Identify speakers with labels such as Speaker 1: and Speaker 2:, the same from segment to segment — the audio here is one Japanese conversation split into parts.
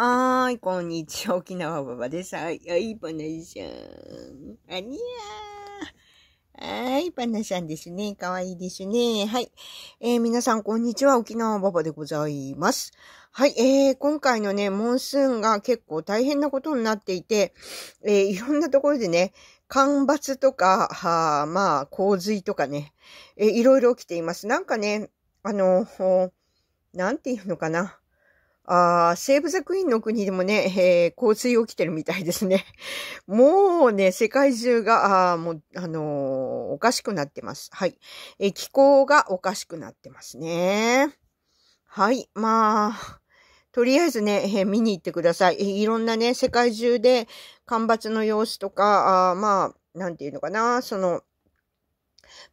Speaker 1: はーい、こんにちは。沖縄ばばです。はい、はい、パナさん。あにゃー。はい、パナさんですね。かわいいですね。はい。えー、皆さん、こんにちは。沖縄ばばでございます。はい、えー、今回のね、モンスーンが結構大変なことになっていて、えー、いろんなところでね、干ばつとか、はまあ、洪水とかね、えー、いろいろ起きています。なんかね、あの、なんていうのかな。あセーブ・ザ・クイーンの国でもね、えー、洪水起きてるみたいですね。もうね、世界中が、あもう、あのー、おかしくなってます。はい。えー、気候がおかしくなってますね。はい。まあ、とりあえずね、えー、見に行ってください。いろんなね、世界中で干ばつの様子とか、あまあ、なんていうのかな、その、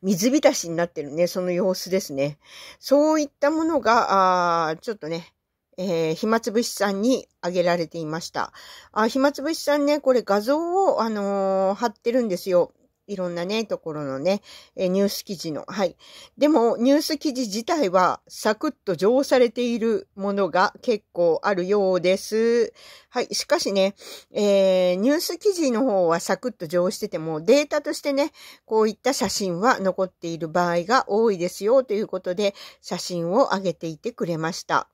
Speaker 1: 水浸しになってるね、その様子ですね。そういったものが、あちょっとね、えー、暇つぶしさんにあげられていました。あ、暇つぶしさんね、これ画像を、あのー、貼ってるんですよ。いろんなね、ところのね、えニュース記事の。はい。でも、ニュース記事自体は、サクッと上されているものが結構あるようです。はい。しかしね、えー、ニュース記事の方はサクッと上してても、データとしてね、こういった写真は残っている場合が多いですよ、ということで、写真を上げていてくれました。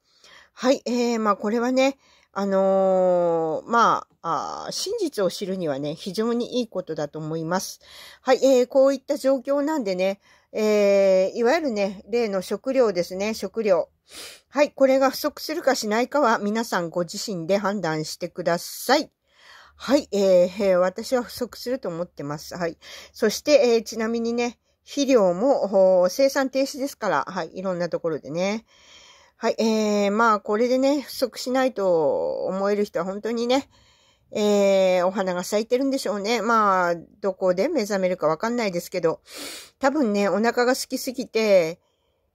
Speaker 1: はい、えー、まあこれはね、あのー、まあ真実を知るにはね、非常にいいことだと思います。はい、えー、こういった状況なんでね、えー、いわゆるね、例の食料ですね、食料。はい、これが不足するかしないかは皆さんご自身で判断してください。はい、えー、私は不足すると思ってます。はい。そして、えー、ちなみにね、肥料も生産停止ですから、はい、いろんなところでね。はい、えー、まあ、これでね、不足しないと思える人は本当にね、えー、お花が咲いてるんでしょうね。まあ、どこで目覚めるかわかんないですけど、多分ね、お腹が空きすぎて、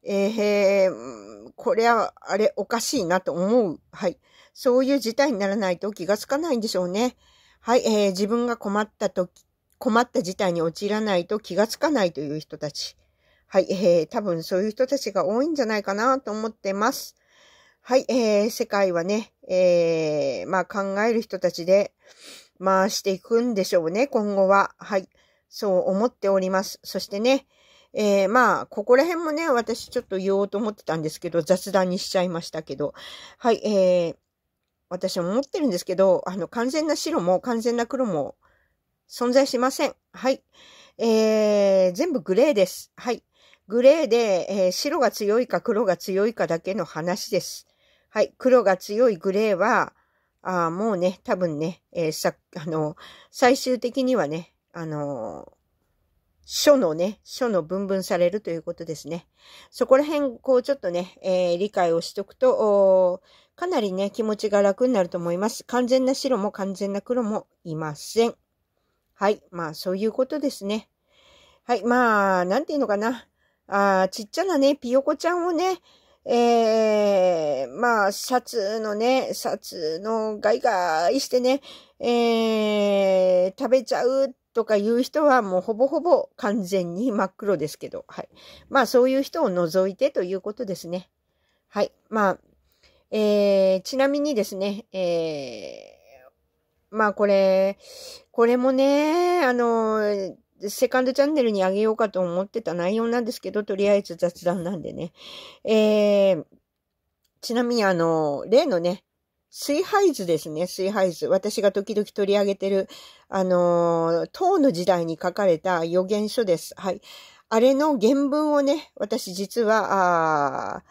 Speaker 1: えー、これは、あれ、おかしいなと思う。はい。そういう事態にならないと気がつかないんでしょうね。はい、えー、自分が困ったとき、困った事態に陥らないと気がつかないという人たち。はい、えー、多分そういう人たちが多いんじゃないかなと思ってます。はい、えー、世界はね、えー、まあ考える人たちで回していくんでしょうね、今後は。はい、そう思っております。そしてね、えー、まあ、ここら辺もね、私ちょっと言おうと思ってたんですけど、雑談にしちゃいましたけど、はい、えー、私も思ってるんですけど、あの、完全な白も完全な黒も存在しません。はい。えー、全部グレーです。はい。グレーで、えー、白が強いか黒が強いかだけの話です。はい。黒が強いグレーは、あもうね、多分ね、えー、さ、あの、最終的にはね、あの書のね、書の分分されるということですね。そこら辺、こうちょっとね、えー、理解をしとくと、かなりね、気持ちが楽になると思います。完全な白も完全な黒もいません。はい。まあ、そういうことですね。はい。まあ、なんていうのかな。あちっちゃなね、ぴよこちゃんをね、えー、まあ、シャツのね、シャツのガイガイしてね、えー、食べちゃうとかいう人はもうほぼほぼ完全に真っ黒ですけど、はい。まあ、そういう人を除いてということですね。はい。まあ、えー、ちなみにですね、えー、まあこれ、これもね、あの、セカンドチャンネルにあげようかと思ってた内容なんですけど、とりあえず雑談なんでね。えー、ちなみにあの、例のね、水廃図ですね、水廃図。私が時々取り上げてる、あのー、唐の時代に書かれた予言書です。はい。あれの原文をね、私実は、あ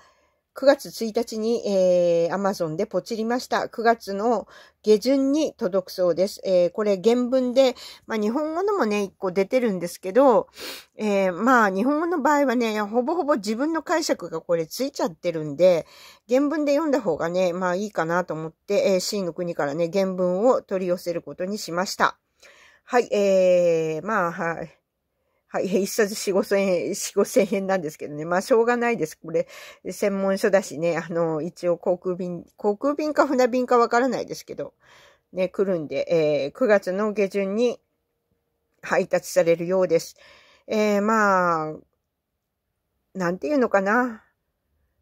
Speaker 1: 9月1日に、えー、Amazon でポチりました。9月の下旬に届くそうです。えー、これ原文で、まあ日本語のもね、1個出てるんですけど、えー、まあ日本語の場合はね、ほぼほぼ自分の解釈がこれついちゃってるんで、原文で読んだ方がね、まあいいかなと思って、えー、C の国からね、原文を取り寄せることにしました。はい、えー、まあ、はい。はい、一冊四五千円、四五千円なんですけどね。まあ、しょうがないです。これ、専門書だしね、あの、一応航空便、航空便か船便かわからないですけど、ね、来るんで、えー、9月の下旬に配達されるようです。えー、まあ、なんていうのかな。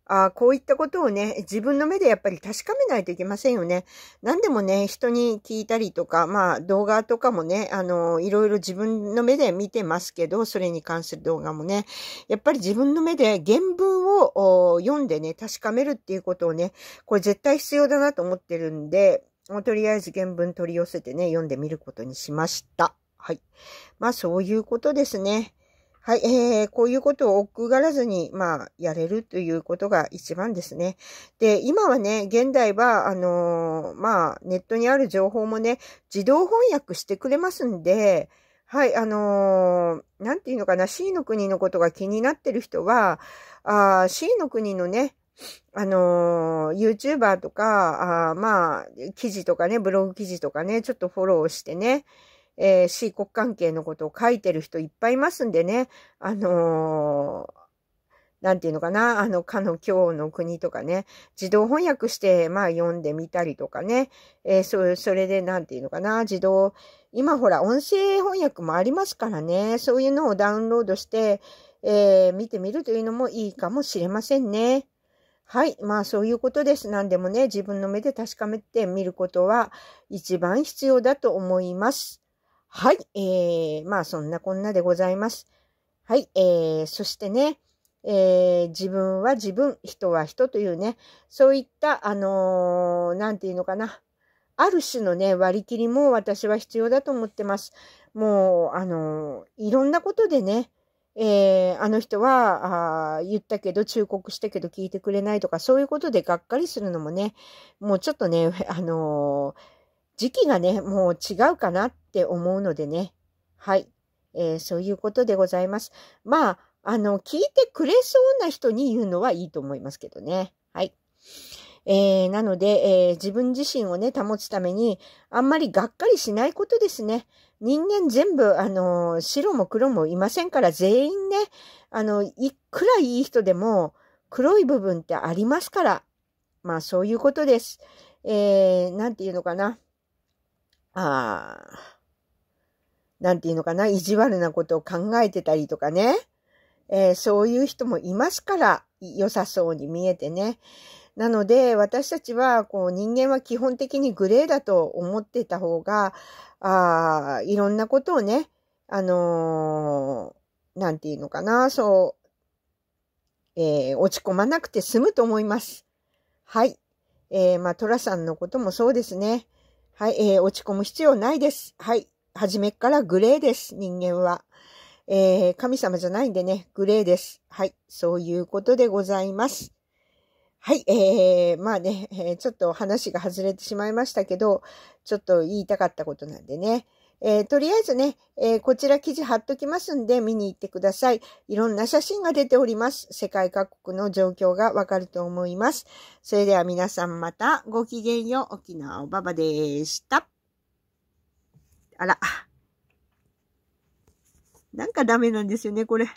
Speaker 1: あこういったことをね、自分の目でやっぱり確かめないといけませんよね。何でもね、人に聞いたりとか、まあ動画とかもね、あの、いろいろ自分の目で見てますけど、それに関する動画もね、やっぱり自分の目で原文を読んでね、確かめるっていうことをね、これ絶対必要だなと思ってるんで、もうとりあえず原文取り寄せてね、読んでみることにしました。はい。まあそういうことですね。はい、えー、こういうことを奥がらずに、まあ、やれるということが一番ですね。で、今はね、現代は、あのー、まあ、ネットにある情報もね、自動翻訳してくれますんで、はい、あのー、なんていうのかな、C の国のことが気になってる人は、あ C の国のね、あのー、YouTuber とか、あまあ、記事とかね、ブログ記事とかね、ちょっとフォローしてね、えー、C 国関係のことを書いてる人いっぱいいますんでね、あのーなんていうのかな、あの、かの今日の国とかね、自動翻訳して、まあ読んでみたりとかね、えー、そ、それでなんていうのかな、自動、今ほら、音声翻訳もありますからね、そういうのをダウンロードして、えー、見てみるというのもいいかもしれませんね。はい。まあそういうことです。何でもね、自分の目で確かめてみることは一番必要だと思います。はい。えー、まあそんなこんなでございます。はい。えー、そしてね、えー、自分は自分、人は人というね、そういった、あのー、なんていうのかな。ある種のね、割り切りも私は必要だと思ってます。もう、あのー、いろんなことでね、えー、あの人はあ言ったけど忠告したけど聞いてくれないとかそういうことでがっかりするのもねもうちょっとねあのー時期がね、もう違うかなって思うのでね。はい。えー、そういうことでございます。まあ、あの、聞いてくれそうな人に言うのはいいと思いますけどね。はい。えー、なので、えー、自分自身をね、保つために、あんまりがっかりしないことですね。人間全部、あの、白も黒もいませんから、全員ね、あの、いくらいい人でも、黒い部分ってありますから。まあ、そういうことです。えー、なんていうのかな。ああ、なんていうのかな、意地悪なことを考えてたりとかね、えー、そういう人もいますから、良さそうに見えてね。なので、私たちは、こう、人間は基本的にグレーだと思ってた方が、ああ、いろんなことをね、あのー、なんていうのかな、そう、えー、落ち込まなくて済むと思います。はい。えー、まあ、トラさんのこともそうですね。はい、えー、落ち込む必要ないです。はい、初めからグレーです、人間は。えー、神様じゃないんでね、グレーです。はい、そういうことでございます。はい、えー、まあね、えー、ちょっと話が外れてしまいましたけど、ちょっと言いたかったことなんでね。えー、とりあえずね、えー、こちら記事貼っときますんで見に行ってください。いろんな写真が出ております。世界各国の状況がわかると思います。それでは皆さんまたごきげんよう。沖縄おばばでした。あら。なんかダメなんですよね、これ。